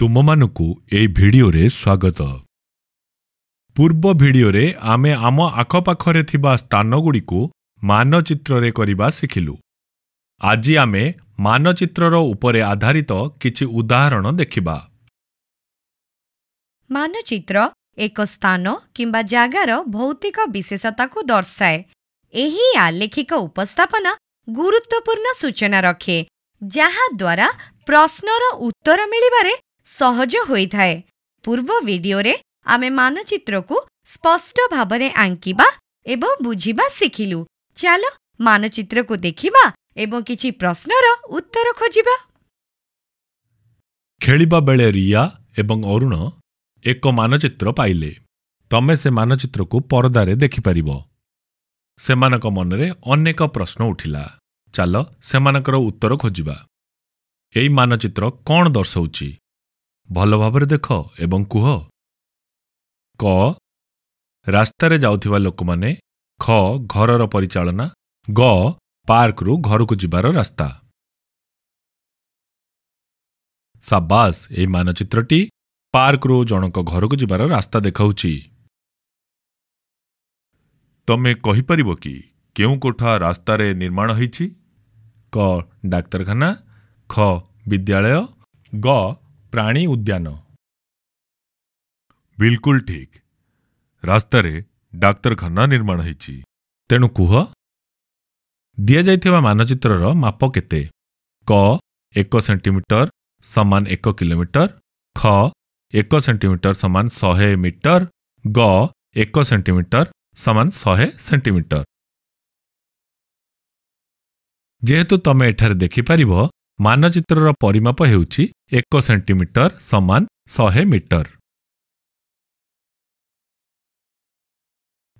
ତୁମମାନଙ୍କୁ ଏହି ଭିଡ଼ିଓରେ ସ୍ୱାଗତ ପୂର୍ବ ଭିଡ଼ିଓରେ ଆମେ ଆମ ଆଖପାଖରେ ଥିବା ସ୍ଥାନଗୁଡ଼ିକୁ ମାନଚିତ୍ରରେ କରିବା ଶିଖିଲୁ ଆଜି ଆମେ ମାନଚିତ୍ରର ଉପରେ ଆଧାରିତ କିଛି ଉଦାହରଣ ଦେଖିବା ମାନଚିତ୍ର ଏକ ସ୍ଥାନ କିମ୍ବା ଜାଗାର ଭୌତିକ ବିଶେଷତାକୁ ଦର୍ଶାଏ ଏହି ଆଲେଖିକ ଉପସ୍ଥାପନା ଗୁରୁତ୍ୱପୂର୍ଣ୍ଣ ସୂଚନା ରଖେ ଯାହାଦ୍ୱାରା ପ୍ରଶ୍ନର ଉତ୍ତର ମିଳିବାରେ ସହଜ ହୋଇଥାଏ ପୂର୍ବ ଭିଡିଓରେ ଆମେ ମାନଚିତ୍ରକୁ ସ୍ପଷ୍ଟ ଭାବରେ ଆଙ୍କିବା ଏବଂ ବୁଝିବା ଶିଖିଲୁ ଚାଲ ମାନଚିତ୍ରକୁ ଦେଖିବା ଏବଂ କିଛି ପ୍ରଶ୍ନର ଉତ୍ତର ଖୋଜିବା ଖେଳିବା ବେଳେ ରିୟା ଏବଂ ଅରୁଣ ଏକ ମାନଚିତ୍ର ପାଇଲେ ତମେ ସେ ମାନଚିତ୍ରକୁ ପରଦାରେ ଦେଖିପାରିବ ସେମାନଙ୍କ ମନରେ ଅନେକ ପ୍ରଶ୍ନ ଉଠିଲା ଚାଲ ସେମାନଙ୍କର ଉତ୍ତର ଖୋଜିବା ଏଇ ମାନଚିତ୍ର କ'ଣ ଦର୍ଶଉଛି ଭଲ ଭାବରେ ଦେଖ ଏବଂ କୁହ କ ରାସ୍ତାରେ ଯାଉଥିବା ଲୋକମାନେ ଖ ଘରର ପରିଚାଳନା ଗ ପାର୍କରୁ ଘରକୁ ଯିବାର ରାସ୍ତା ସାବାସ ଏହି ମାନଚିତ୍ରଟି ପାର୍କରୁ ଜଣଙ୍କ ଘରକୁ ଯିବାର ରାସ୍ତା ଦେଖାଉଛି ତମେ କହିପାରିବ କି କେଉଁ କୋଠା ରାସ୍ତାରେ ନିର୍ମାଣ ହୋଇଛି କ ଡାକ୍ତରଖାନା ଖ ବିଦ୍ୟାଳୟ ଗ ପ୍ରାଣୀ ଉଦ୍ୟାନ ବିଲକୁଲ ଠିକ୍ ରାସ୍ତାରେ ଡାକ୍ତରଖାନା ନିର୍ମାଣ ହୋଇଛି ତେଣୁ କୁହ ଦିଆଯାଇଥିବା ମାନଚିତ୍ରର ମାପ କେତେ କ ଏକ ସେଣ୍ଟିମିଟର ସମାନ ଏକ କିଲୋମିଟର ଖ ଏକ ସେଣ୍ଟିମିଟର ସମାନ ଶହେ ମିଟର ଗ ଏକ ସେଣ୍ଟିମିଟର ସମାନ ଶହେ ସେଣ୍ଟିମିଟର ଯେହେତୁ ତମେ ଏଠାରେ ଦେଖିପାରିବ ମାନଚିତ୍ରର ପରିମାପ ହେଉଛି ଏକ ସେଣ୍ଟିମିଟର ସମାନ ଶହେ ମିଟର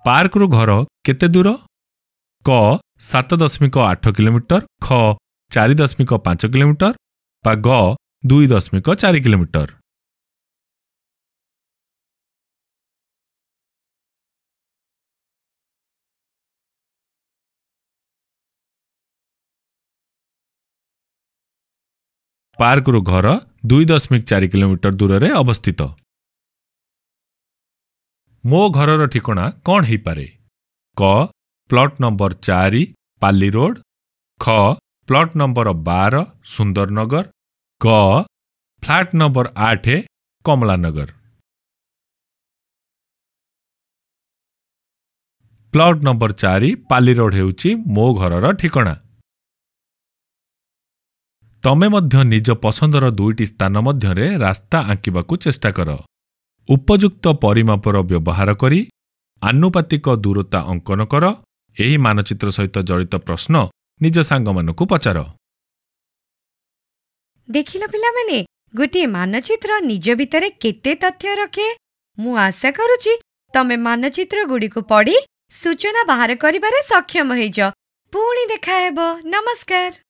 ପାର୍କରୁ ଘର କେତେ ଦୂର କ ସାତ ଦଶମିକ ଆଠ କିଲୋମିଟର ଖ ଚାରି ଦଶମିକ ପାଞ୍ଚ କିଲୋମିଟର ବା ଗ ଦୁଇ ଦଶମିକ ଚାରି କିଲୋମିଟର ପାର୍କରୁ ଘର ଦୁଇ ଦଶମିକ ଚାରି କିଲୋମିଟର ଦୂରରେ ଅବସ୍ଥିତ ମୋ ଘରର ଠିକଣା କ'ଣ ହୋଇପାରେ କ ପ୍ଲଟ୍ ନମ୍ବର ଚାରି ପାଲି ରୋଡ୍ ଖ ପ୍ଲଟ୍ ନମ୍ବର ବାର ସୁନ୍ଦରନଗର ଗ ଫ୍ଲାଟ୍ ନମ୍ବର ଆଠ କମଳାନଗର ପ୍ଲଟ୍ ନମ୍ବର ଚାରି ପାଲି ରୋଡ୍ ହେଉଛି ମୋ ଘରର ଠିକଣା ତମେ ମଧ୍ୟ ନିଜ ପସନ୍ଦର ଦୁଇଟି ସ୍ଥାନ ମଧ୍ୟରେ ରାସ୍ତା ଆଙ୍କିବାକୁ ଚେଷ୍ଟା କର ଉପଯୁକ୍ତ ପରିମାପର ବ୍ୟବହାର କରି ଆନୁପାତିକ ଦୂରତା ଅଙ୍କନ କର ଏହି ମାନଚିତ୍ର ସହିତ ଜଡ଼ିତ ପ୍ରଶ୍ନ ନିଜ ସାଙ୍ଗମାନଙ୍କୁ ପଚାର ଦେଖିଲ ପିଲାମାନେ ଗୋଟିଏ ମାନଚିତ୍ର ନିଜ ଭିତରେ କେତେ ତଥ୍ୟ ରଖେ ମୁଁ ଆଶା କରୁଛି ତମେ ମାନଚିତ୍ରଗୁଡ଼ିକୁ ପଢ଼ି ସୂଚନା ବାହାର କରିବାରେ ସକ୍ଷମ ହେଇଛ ପୁଣି ଦେଖା ହେବ ନମସ୍କାର